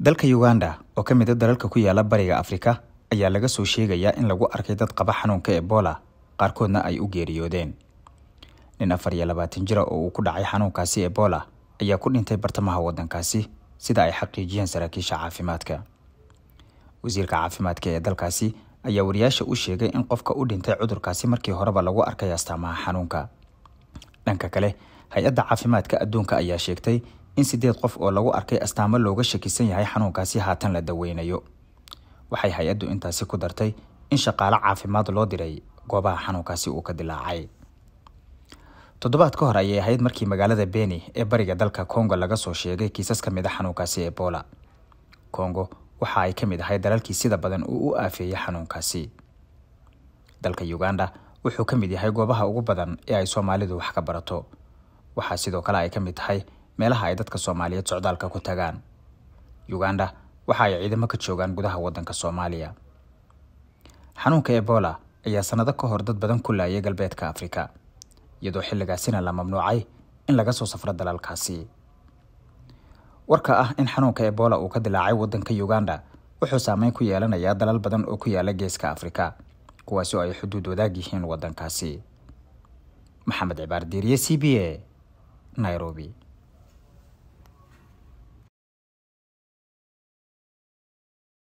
dalka uganda oo ka mid a ah dalalka ku yaala bariga afrika ayaa laga soo sheegayaa in lagu arkay dad qaba xanuunka ebola qaarkoodna ay u geeriyoodeen nin afar iyo labaatan jira oo uu ku dhacay xanuunkaasi ebola ayaa ku dhintay bartamaha wadankaasi sida ay xaqiijiyeen saraakiisha caafimaadka wasiirka caafimaadka ee dalkaasi ayaa wariyaasha u sheegay in qofka u dhintay cudurkaasi markii horeba lagu arkay astaamaha xanuunka dhanka kale hay-adda caafimaadka adduunka ayaa sheegtay in sideed qof oo lagu arkay astaamo looga shakisan yahay xanuunkaasi haatan la daweynayo waxay hay-addu intaasi ku dartay in shaqaale caafimaad loo diray goobaha xanuunkaasi uu ka dilaacay toddobaad ka hor ayay ahayd markii magaalada beni ee bariga dalka kongo laga soo sheegay kiisas ka mid a xanuunkaasi ebola kongo waxa ay ka mid ahay dalalkii sida badan uu u aafeeyey xanuunkaasi dalka uganda wuxuu ka mid yahay goobaha ugu badan ee ay soomaalidu wax ka barato waxaa sidoo kale ay ka mid tahay meelaha ay dadka soomaaliyeed socdaalka ku tagaan uganda waxa ay ciidamo ka joogaan gudaha waddanka soomaaliya xanuunka ebola ayaa sanado ka hor dad badan ku laayay galbeedka afrika iyadoo xilligaasina la mamnuucay in laga soo safro dalalkaasi warka ah in xanuunka ebola uu ka dilaacay waddanka uganda wuxuu saameyn ku yeelanayaa dalal badan oo ku yaala geeska afrika kuwaasi oo ay xuduud wadaag yihiin wadankaasi maxamed cibaar diiriye c b a nairobi